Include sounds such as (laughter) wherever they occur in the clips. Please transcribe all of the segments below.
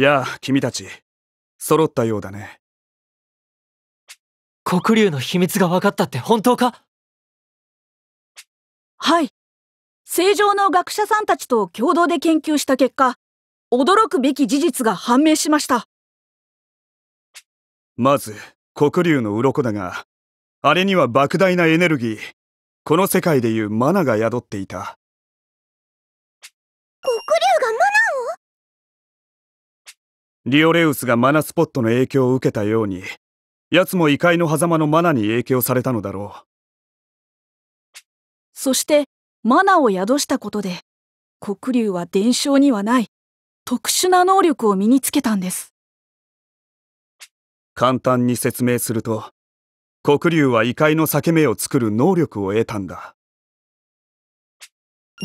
やあ、君たち、揃ったようだね。黒竜の秘密が分かったって本当かはい。正常の学者さんたちと共同で研究した結果、驚くべき事実が判明しました。まず、黒竜の鱗だが、あれには莫大なエネルギー、この世界でいうマナが宿っていた。黒竜リオレウスがマナスポットの影響を受けたように奴も異界の狭間のマナに影響されたのだろうそしてマナを宿したことで黒竜は伝承にはない特殊な能力を身につけたんです簡単に説明すると黒竜は異界の裂け目を作る能力を得たんだ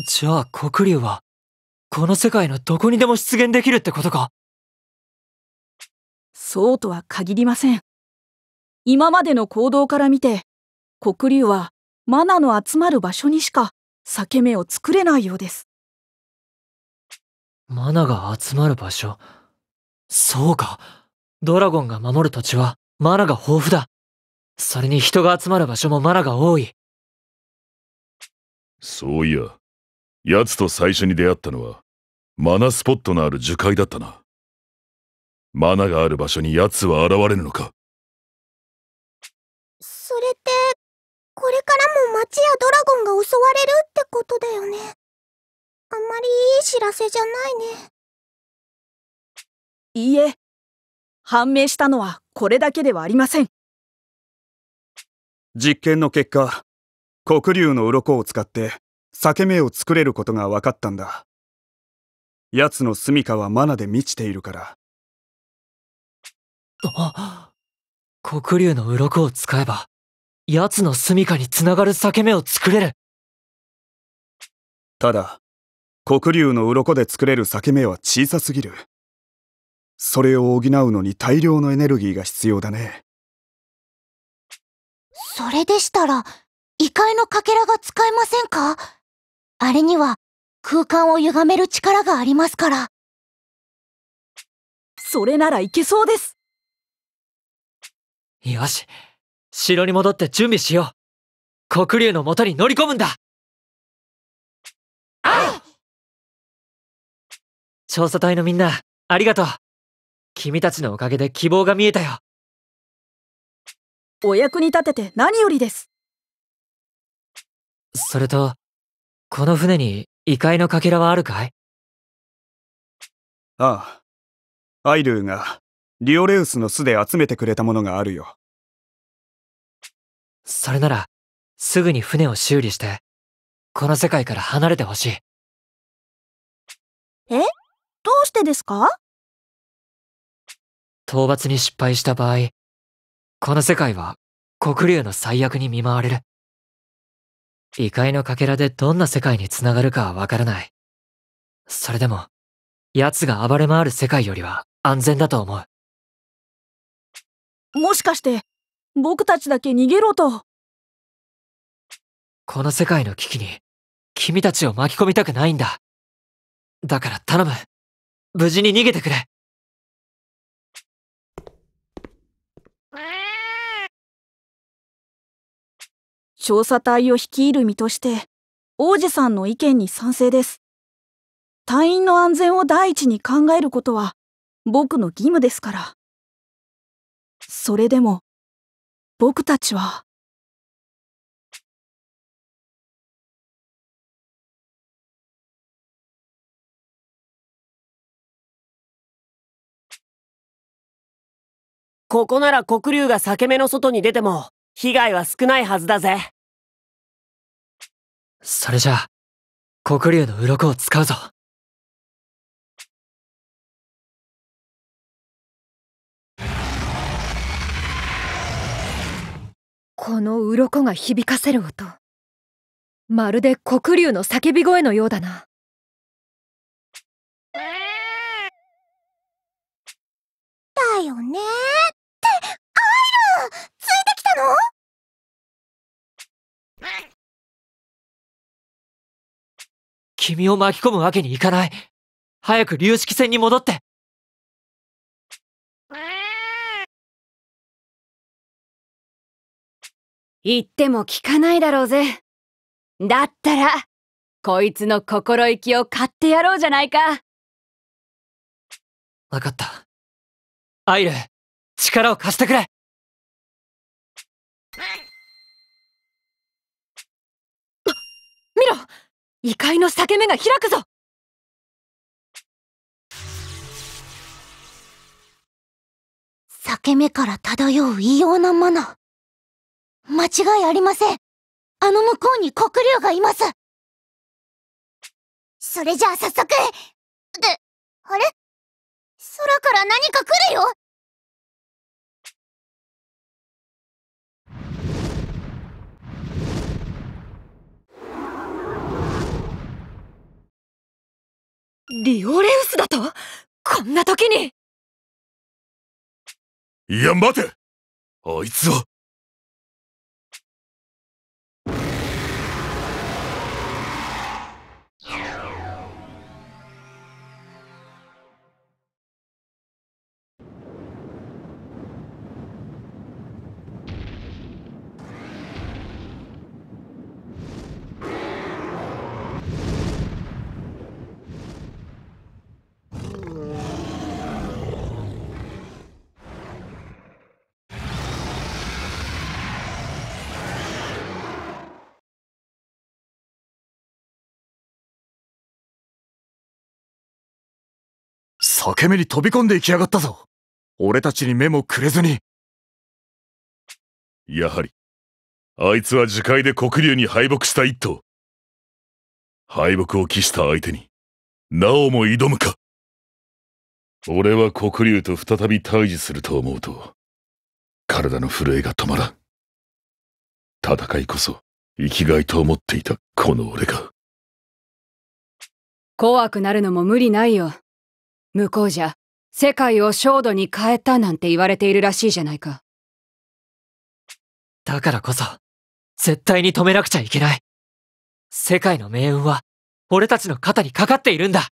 じゃあ黒竜はこの世界のどこにでも出現できるってことかそうとは限りません。今までの行動から見て、黒竜はマナの集まる場所にしか裂け目を作れないようです。マナが集まる場所そうか。ドラゴンが守る土地はマナが豊富だ。それに人が集まる場所もマナが多い。そういや、奴と最初に出会ったのは、マナスポットのある樹海だったな。マナがある場所に奴は現れるのかそれってこれからも町やドラゴンが襲われるってことだよねあんまりいい知らせじゃないねいいえ判明したのはこれだけではありません実験の結果黒竜の鱗を使って裂け目を作れることが分かったんだ奴の住処はマナで満ちているからあ黒竜の鱗を使えば、奴の住処に繋がる裂け目を作れる。ただ、黒竜の鱗で作れる裂け目は小さすぎる。それを補うのに大量のエネルギーが必要だね。それでしたら、異界のかけらが使えませんかあれには空間を歪める力がありますから。それならいけそうですよし、城に戻って準備しよう。黒竜の元に乗り込むんだ調査隊のみんな、ありがとう。君たちのおかげで希望が見えたよ。お役に立てて何よりです。それと、この船に異界のかけらはあるかいああ。アイルーがリオレウスの巣で集めてくれたものがあるよ。それなら、すぐに船を修理して、この世界から離れてほしい。えどうしてですか討伐に失敗した場合、この世界は黒竜の最悪に見舞われる。異界のかけらでどんな世界に繋がるかはわからない。それでも、奴が暴れ回る世界よりは安全だと思う。もしかして、僕たちだけ逃げろと。この世界の危機に、君たちを巻き込みたくないんだ。だから頼む。無事に逃げてくれ。調査隊を率いる身として、王子さんの意見に賛成です。隊員の安全を第一に考えることは、僕の義務ですから。それでも、僕たちは。ここなら黒龍が裂け目の外に出ても被害は少ないはずだぜそれじゃあ黒龍の鱗を使うぞこの鱗が響かせる音まるで黒竜の叫び声のようだなだよねってアイルついてきたの君を巻き込むわけにいかない早く竜式船に戻って言っても聞かないだろうぜ。だったら、こいつの心意気を買ってやろうじゃないか。わかった。アイル、力を貸してくれ見ろ異界の裂け目が開くぞ裂け目から漂う異様なもの。間違いありません。あの向こうに黒竜がいます。それじゃあ早速で、あれ空から何か来るよリオレウスだとこんな時にいや待てあいつは欠け目に飛び込んでいきやがったぞ俺たちに目もくれずにやはりあいつは樹海で黒竜に敗北した一頭敗北を期した相手になおも挑むか俺は黒竜と再び対峙すると思うと体の震えが止まらん戦いこそ生きがいと思っていたこの俺が怖くなるのも無理ないよ向こうじゃ、世界を焦土に変えたなんて言われているらしいじゃないか。だからこそ、絶対に止めなくちゃいけない。世界の命運は、俺たちの肩にかかっているんだ。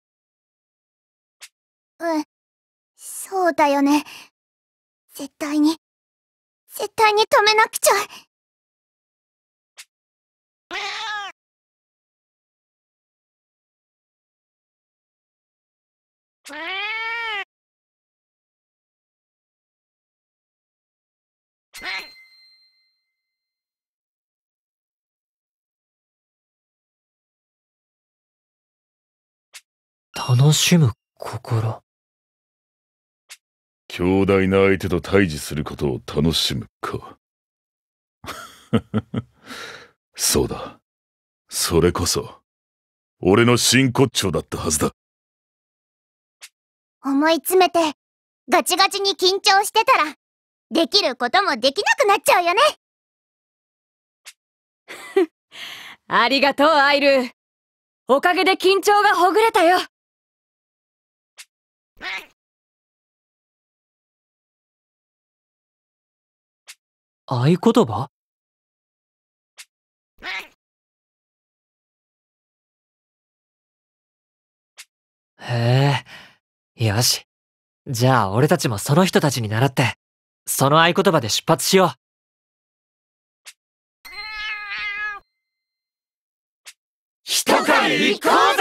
うん。そうだよね。絶対に、絶対に止めなくちゃ。楽しむ心強大な相手と対峙することを楽しむか (laughs) そうだそれこそ俺の真骨頂だったはずだ思い詰めて、ガチガチに緊張してたら、できることもできなくなっちゃうよね (laughs) ありがとう、アイル。おかげで緊張がほぐれたよ。合言葉へえ。よし。じゃあ俺たちもその人たちに習って、その合言葉で出発しよう。一回行こうぜ